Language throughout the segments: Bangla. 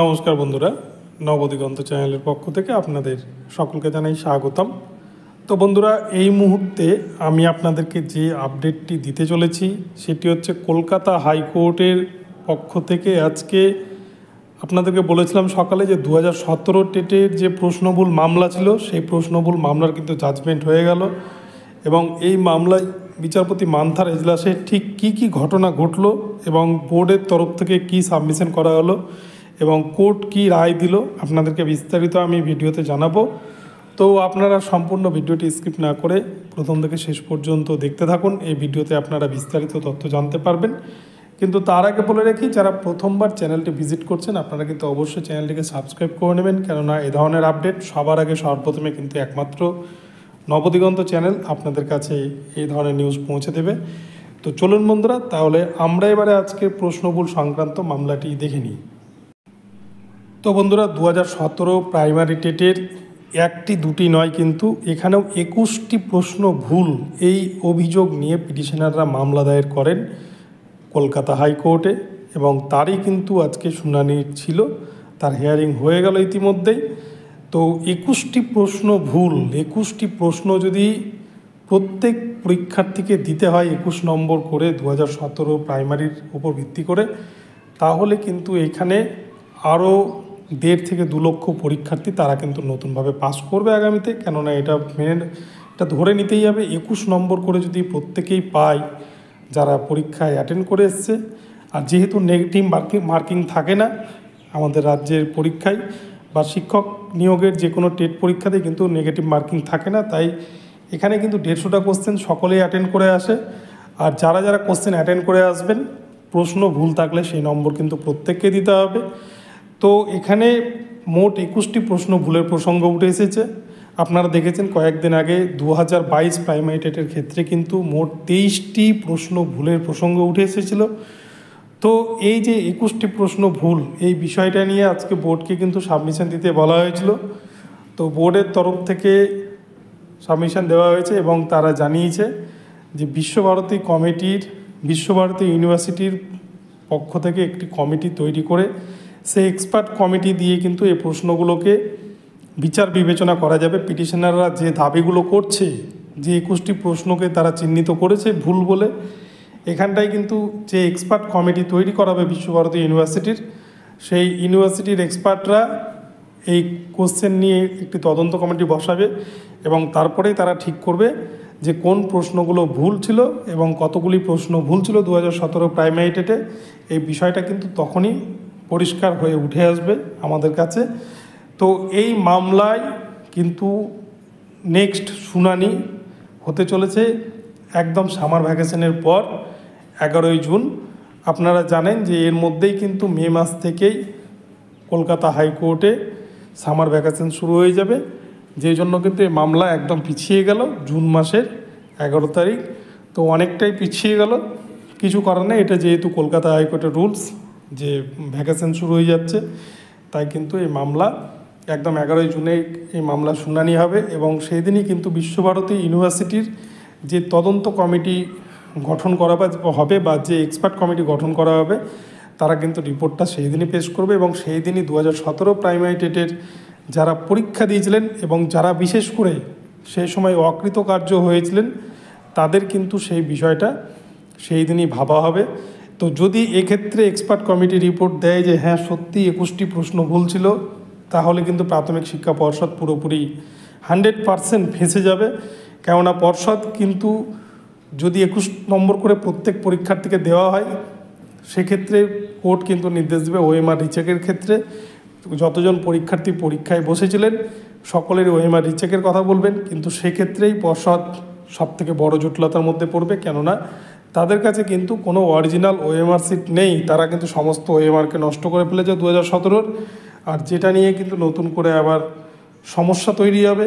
নমস্কার বন্ধুরা নবদিগন্ত চ্যানেলের পক্ষ থেকে আপনাদের সকলকে জানাই স্বাগতম তো বন্ধুরা এই মুহূর্তে আমি আপনাদেরকে যে আপডেটটি দিতে চলেছি সেটি হচ্ছে কলকাতা হাইকোর্টের পক্ষ থেকে আজকে আপনাদেরকে বলেছিলাম সকালে যে দু হাজার সতেরো টেটের যে প্রশ্নবুল মামলা ছিল সেই প্রশ্নবুল মামলার কিন্তু জাজমেন্ট হয়ে গেল এবং এই মামলায় বিচারপতি মান্থার এজলাসে ঠিক কি কি ঘটনা ঘটল এবং বোর্ডের তরফ থেকে কি সাবমিশন করা হলো এবং কোর্ট কি রায় দিল আপনাদেরকে বিস্তারিত আমি ভিডিওতে জানাবো তো আপনারা সম্পূর্ণ ভিডিওটি স্কিপ না করে প্রথম থেকে শেষ পর্যন্ত দেখতে থাকুন এই ভিডিওতে আপনারা বিস্তারিত তথ্য জানতে পারবেন কিন্তু তার আগে বলে রাখি যারা প্রথমবার চ্যানেলটি ভিজিট করছেন আপনারা কিন্তু অবশ্যই চ্যানেলটিকে সাবস্ক্রাইব করে নেবেন কেননা এ ধরনের আপডেট সবার আগে সর্বপ্রথমে কিন্তু একমাত্র নবদিগন্ত চ্যানেল আপনাদের কাছে এই ধরনের নিউজ পৌঁছে দেবে তো চলুন বন্ধুরা তাহলে আমরা এবারে আজকে প্রশ্নবুল সংক্রান্ত মামলাটি দেখে নিই তো বন্ধুরা দু হাজার সতেরো প্রাইমারি টেটের একটি দুটি নয় কিন্তু এখানেও একুশটি প্রশ্ন ভুল এই অভিযোগ নিয়ে পিটিশনাররা মামলা দায়ের করেন কলকাতা হাইকোর্টে এবং তারই কিন্তু আজকে শুনানি ছিল তার হিয়ারিং হয়ে গেল ইতিমধ্যেই তো একুশটি প্রশ্ন ভুল একুশটি প্রশ্ন যদি প্রত্যেক পরীক্ষার্থীকে দিতে হয় একুশ নম্বর করে দু হাজার সতেরো প্রাইমারির উপর ভিত্তি করে তাহলে কিন্তু এখানে আরও দেড় থেকে দু লক্ষ পরীক্ষার্থী তারা কিন্তু নতুনভাবে পাস করবে আগামীতে কেননা এটা মেন এটা ধরে নিতেই হবে একুশ নম্বর করে যদি প্রত্যেকেই পায় যারা পরীক্ষায় অ্যাটেন্ড করে এসছে আর যেহেতু নেগেটিভ মার্কিং মার্কিং থাকে না আমাদের রাজ্যের পরীক্ষায় বা শিক্ষক নিয়োগের যে কোনো টেট পরীক্ষাতে কিন্তু নেগেটিভ মার্কিং থাকে না তাই এখানে কিন্তু দেড়শোটা কোশ্চেন সকলেই অ্যাটেন্ড করে আসে আর যারা যারা কোশ্চেন অ্যাটেন্ড করে আসবেন প্রশ্ন ভুল থাকলে সেই নম্বর কিন্তু প্রত্যেককে দিতে হবে তো এখানে মোট একুশটি প্রশ্ন ভুলের প্রসঙ্গ উঠে এসেছে আপনারা দেখেছেন কয়েকদিন আগে দু হাজার বাইশ প্রাইমারিটেটের ক্ষেত্রে কিন্তু মোট তেইশটি প্রশ্ন ভুলের প্রসঙ্গ উঠে এসেছিল তো এই যে একুশটি প্রশ্ন ভুল এই বিষয়টা নিয়ে আজকে বোর্ডকে কিন্তু সাবমিশন দিতে বলা হয়েছিল তো বোর্ডের তরফ থেকে সাবমিশন দেওয়া হয়েছে এবং তারা জানিয়েছে যে বিশ্বভারতী কমিটির বিশ্বভারতী ইউনিভার্সিটির পক্ষ থেকে একটি কমিটি তৈরি করে সেই এক্সপার্ট কমিটি দিয়ে কিন্তু এই প্রশ্নগুলোকে বিচার বিবেচনা করা যাবে পিটিশনাররা যে দাবিগুলো করছে যে একুশটি প্রশ্নকে তারা চিহ্নিত করেছে ভুল বলে এখানটায় কিন্তু যে এক্সপার্ট কমিটি তৈরি করা হবে বিশ্বভারতী ইউনিভার্সিটির সেই ইউনিভার্সিটির এক্সপার্টরা এই কোশ্চেন নিয়ে একটি তদন্ত কমিটি বসাবে এবং তারপরেই তারা ঠিক করবে যে কোন প্রশ্নগুলো ভুল ছিল এবং কতগুলি প্রশ্ন ভুল ছিল দু হাজার সতেরো প্রাইমারি ডেটে এই বিষয়টা কিন্তু তখনই পরিষ্কার হয়ে উঠে আসবে আমাদের কাছে তো এই মামলায় কিন্তু নেক্সট শুনানি হতে চলেছে একদম সামার ভ্যাকেশনের পর এগারোই জুন আপনারা জানেন যে এর মধ্যেই কিন্তু মে মাস থেকেই কলকাতা হাইকোর্টে সামার ভ্যাকেশন শুরু হয়ে যাবে যে জন্য কিন্তু এই মামলা একদম পিছিয়ে গেল জুন মাসের এগারো তারিখ তো অনেকটাই পিছিয়ে গেল কিছু কারণে এটা যেহেতু কলকাতা হাইকোর্টের রুলস যে ভ্যাকেশন শুরু হয়ে যাচ্ছে তাই কিন্তু এই মামলা একদম এগারোই জুনে এই মামলা শুনানি হবে এবং সেই দিনই কিন্তু বিশ্বভারতী ইউনিভার্সিটির যে তদন্ত কমিটি গঠন করা হবে বা যে এক্সপার্ট কমিটি গঠন করা হবে তারা কিন্তু রিপোর্টটা সেই দিনই পেশ করবে এবং সেই দিনই দু হাজার সতেরো প্রাইমারি টেটের যারা পরীক্ষা দিয়েছিলেন এবং যারা বিশেষ করে সেই সময় অকৃতকার্য হয়েছিলেন তাদের কিন্তু সেই বিষয়টা সেই দিনই ভাবা হবে তো যদি এক্ষেত্রে এক্সপার্ট কমিটি রিপোর্ট দেয় যে হ্যাঁ সত্যি একুশটি প্রশ্ন ভুল ছিল তাহলে কিন্তু প্রাথমিক শিক্ষা পর্ষদ পুরোপুরি হান্ড্রেড পারসেন্ট ফেঁসে যাবে কেননা পর্ষদ কিন্তু যদি একুশ নম্বর করে প্রত্যেক পরীক্ষার্থীকে দেওয়া হয় সেক্ষেত্রে কোর্ট কিন্তু নির্দেশ দেবে ওএমআর রিচেকের ক্ষেত্রে যতজন পরীক্ষার্থী পরীক্ষায় বসেছিলেন সকলের ওএমআর রিচেকের কথা বলবেন কিন্তু সেক্ষেত্রেই পর্ষদ সবথেকে বড় জটিলতার মধ্যে পড়বে কেননা তাদের কাছে কিন্তু কোনো অরিজিনাল ওএমআর সিট নেই তারা কিন্তু সমস্ত ওএমআরকে নষ্ট করে ফেলেছে দু হাজার সতেরোর আর যেটা নিয়ে কিন্তু নতুন করে আবার সমস্যা তৈরি হবে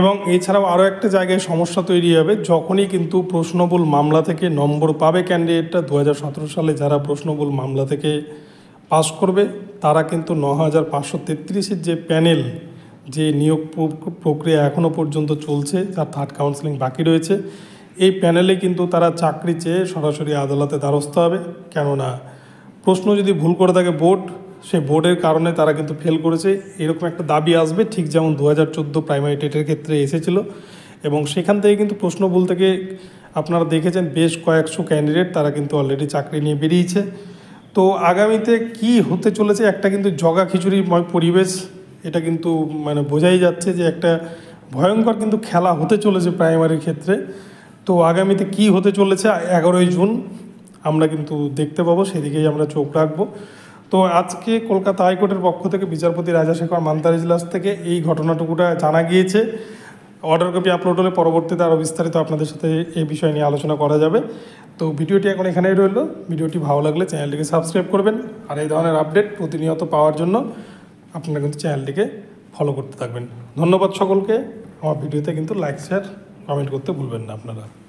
এবং এছাড়াও আরও একটা জায়গায় সমস্যা তৈরি হবে যখনই কিন্তু প্রশ্নবুল মামলা থেকে নম্বর পাবে ক্যান্ডিডেটটা দু হাজার সালে যারা প্রশ্নবুল মামলা থেকে পাস করবে তারা কিন্তু ন হাজার পাঁচশো তেত্রিশের যে প্যানেল যে নিয়োগ প্রক্রিয়া এখনও পর্যন্ত চলছে যার থার্ড কাউন্সেলিং বাকি রয়েছে এই প্যানেলে কিন্তু তারা চাকরি চেয়ে সরাসরি আদালতে দ্বারস্থ হবে কেননা প্রশ্ন যদি ভুল করে থাকে বোর্ড সে বোর্ডের কারণে তারা কিন্তু ফেল করেছে এরকম একটা দাবি আসবে ঠিক যেমন দু হাজার চোদ্দো প্রাইমারি টেটের ক্ষেত্রে এসেছিল এবং সেখান থেকে কিন্তু প্রশ্ন ভুল থেকে আপনারা দেখেছেন বেশ কয়েকশো ক্যান্ডিডেট তারা কিন্তু অলরেডি চাকরি নিয়ে বেরিয়েছে তো আগামীতে কি হতে চলেছে একটা কিন্তু জগা খিচুড়িময় পরিবেশ এটা কিন্তু মানে বোঝাই যাচ্ছে যে একটা ভয়ঙ্কর কিন্তু খেলা হতে চলেছে প্রাইমারির ক্ষেত্রে তো আগামীতে কি হতে চলেছে এগারোই জুন আমরা কিন্তু দেখতে পাবো সেদিকেই আমরা চোখ রাখবো তো আজকে কলকাতা হাইকোর্টের পক্ষ থেকে বিচারপতি রাজাশেখর মান্তার ইজলাস থেকে এই ঘটনাটুকুটা জানা গিয়েছে অর্ডার কপি আপলোড হলে পরবর্তীতে আরও বিস্তারিত আপনাদের সাথে এই বিষয় নিয়ে আলোচনা করা যাবে তো ভিডিওটি এখন এখানেই রইল ভিডিওটি ভালো লাগলে চ্যানেলটিকে সাবস্ক্রাইব করবেন আর এই ধরনের আপডেট প্রতিনিয়ত পাওয়ার জন্য আপনারা কিন্তু চ্যানেলটিকে ফলো করতে থাকবেন ধন্যবাদ সকলকে আমার ভিডিওতে কিন্তু লাইক শেয়ার কমেন্ট করতে ভুলবেন না আপনারা